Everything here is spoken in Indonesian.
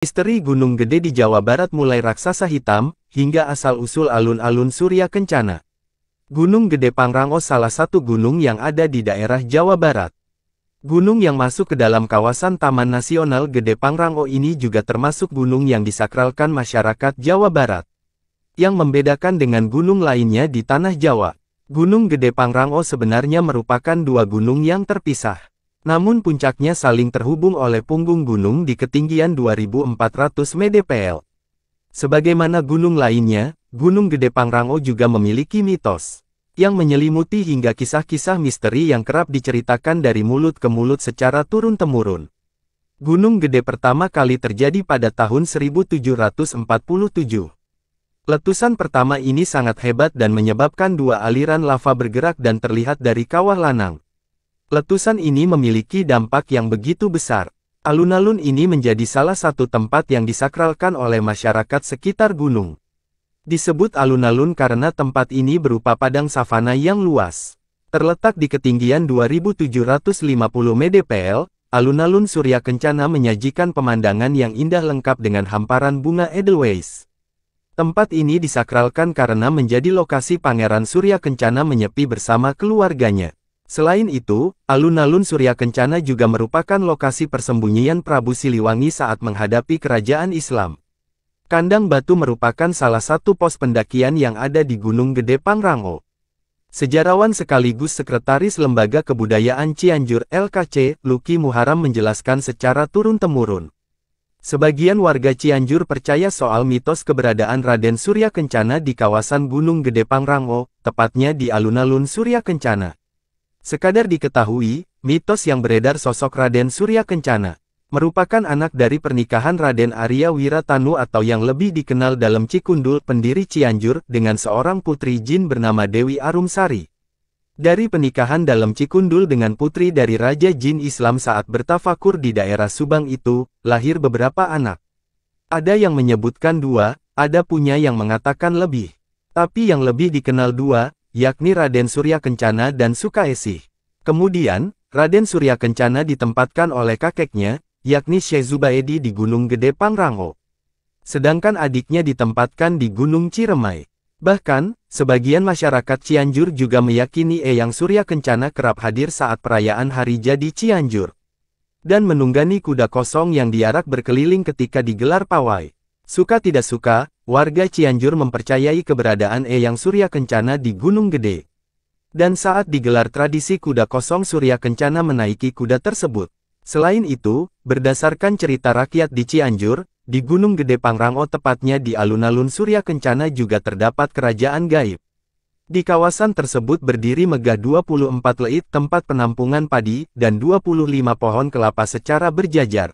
Misteri Gunung Gede di Jawa Barat mulai raksasa hitam, hingga asal-usul alun-alun Surya Kencana. Gunung Gede Pangrango salah satu gunung yang ada di daerah Jawa Barat. Gunung yang masuk ke dalam kawasan Taman Nasional Gede Pangrango ini juga termasuk gunung yang disakralkan masyarakat Jawa Barat. Yang membedakan dengan gunung lainnya di Tanah Jawa, Gunung Gede Pangrango sebenarnya merupakan dua gunung yang terpisah. Namun puncaknya saling terhubung oleh punggung gunung di ketinggian 2400 mdpl. Sebagaimana gunung lainnya, Gunung Gede Pangrango juga memiliki mitos yang menyelimuti hingga kisah-kisah misteri yang kerap diceritakan dari mulut ke mulut secara turun-temurun. Gunung Gede pertama kali terjadi pada tahun 1747. Letusan pertama ini sangat hebat dan menyebabkan dua aliran lava bergerak dan terlihat dari kawah lanang. Letusan ini memiliki dampak yang begitu besar. Alun-alun ini menjadi salah satu tempat yang disakralkan oleh masyarakat sekitar gunung. Disebut alun-alun karena tempat ini berupa padang savana yang luas. Terletak di ketinggian 2750 mdpl, alun-alun Surya Kencana menyajikan pemandangan yang indah lengkap dengan hamparan bunga Edelweiss. Tempat ini disakralkan karena menjadi lokasi Pangeran Surya Kencana menyepi bersama keluarganya. Selain itu, alun-alun Surya Kencana juga merupakan lokasi persembunyian Prabu Siliwangi saat menghadapi kerajaan Islam. Kandang Batu merupakan salah satu pos pendakian yang ada di Gunung Gede Pangrango. Sejarawan sekaligus Sekretaris Lembaga Kebudayaan Cianjur LKC, Luki Muharam menjelaskan secara turun-temurun. Sebagian warga Cianjur percaya soal mitos keberadaan Raden Surya Kencana di kawasan Gunung Gede Pangrango, tepatnya di alun-alun Surya Kencana. Sekadar diketahui, mitos yang beredar sosok Raden Surya Kencana merupakan anak dari pernikahan Raden Arya Wiratanu atau yang lebih dikenal dalam Cikundul pendiri Cianjur dengan seorang putri jin bernama Dewi Arumsari. Dari pernikahan dalam Cikundul dengan putri dari Raja Jin Islam saat bertafakur di daerah Subang itu, lahir beberapa anak. Ada yang menyebutkan dua, ada punya yang mengatakan lebih. Tapi yang lebih dikenal dua, yakni Raden Surya Kencana dan Sukaesih. Kemudian, Raden Surya Kencana ditempatkan oleh kakeknya, yakni Syekh Zubaidi di Gunung Gede Pangrango. Sedangkan adiknya ditempatkan di Gunung Ciremai. Bahkan, sebagian masyarakat Cianjur juga meyakini Eyang Surya Kencana kerap hadir saat perayaan hari jadi Cianjur. Dan menunggangi kuda kosong yang diarak berkeliling ketika digelar pawai. Suka tidak suka, warga Cianjur mempercayai keberadaan Eyang Surya Kencana di Gunung Gede. Dan saat digelar tradisi kuda kosong Surya Kencana menaiki kuda tersebut. Selain itu, berdasarkan cerita rakyat di Cianjur, di Gunung Gede Pangrango tepatnya di alun-alun Surya Kencana juga terdapat kerajaan gaib. Di kawasan tersebut berdiri megah 24 leit tempat penampungan padi dan 25 pohon kelapa secara berjajar.